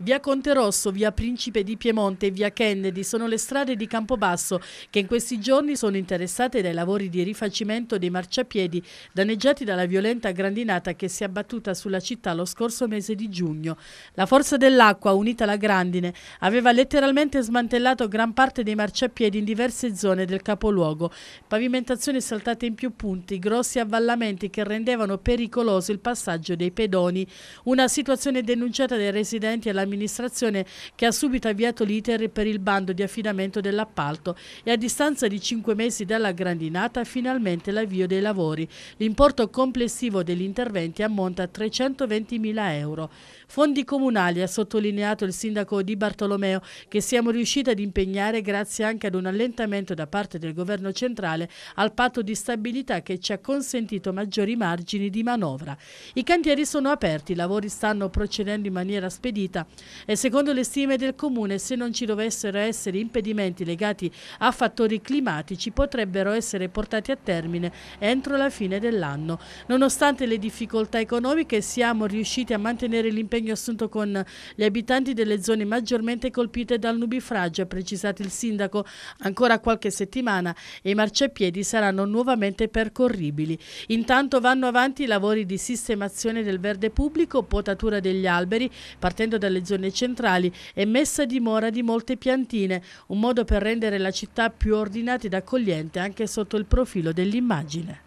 Via Conte Rosso, via Principe di Piemonte e via Kennedy sono le strade di Campobasso che in questi giorni sono interessate dai lavori di rifacimento dei marciapiedi danneggiati dalla violenta grandinata che si è abbattuta sulla città lo scorso mese di giugno. La forza dell'acqua, unita alla grandine, aveva letteralmente smantellato gran parte dei marciapiedi in diverse zone del capoluogo. Pavimentazioni saltate in più punti, grossi avvallamenti che rendevano pericoloso il passaggio dei pedoni. Una situazione denunciata dai residenti alla dell'amministrazione che ha subito avviato l'iter per il bando di affidamento dell'appalto e a distanza di cinque mesi dalla grandinata finalmente l'avvio dei lavori. L'importo complessivo degli interventi ammonta a 320 mila euro. Fondi comunali, ha sottolineato il sindaco Di Bartolomeo, che siamo riusciti ad impegnare grazie anche ad un allentamento da parte del governo centrale al patto di stabilità che ci ha consentito maggiori margini di manovra. I cantieri sono aperti, i lavori stanno procedendo in maniera spedita e secondo le stime del Comune, se non ci dovessero essere impedimenti legati a fattori climatici, potrebbero essere portati a termine entro la fine dell'anno. Nonostante le difficoltà economiche, siamo riusciti a mantenere l'impegno assunto con gli abitanti delle zone maggiormente colpite dal nubifragio, ha precisato il sindaco. Ancora qualche settimana e i marciapiedi saranno nuovamente percorribili. Intanto vanno avanti i lavori di sistemazione del verde pubblico, potatura degli alberi, partendo dalle zone centrali e messa a dimora di molte piantine, un modo per rendere la città più ordinata ed accogliente anche sotto il profilo dell'immagine.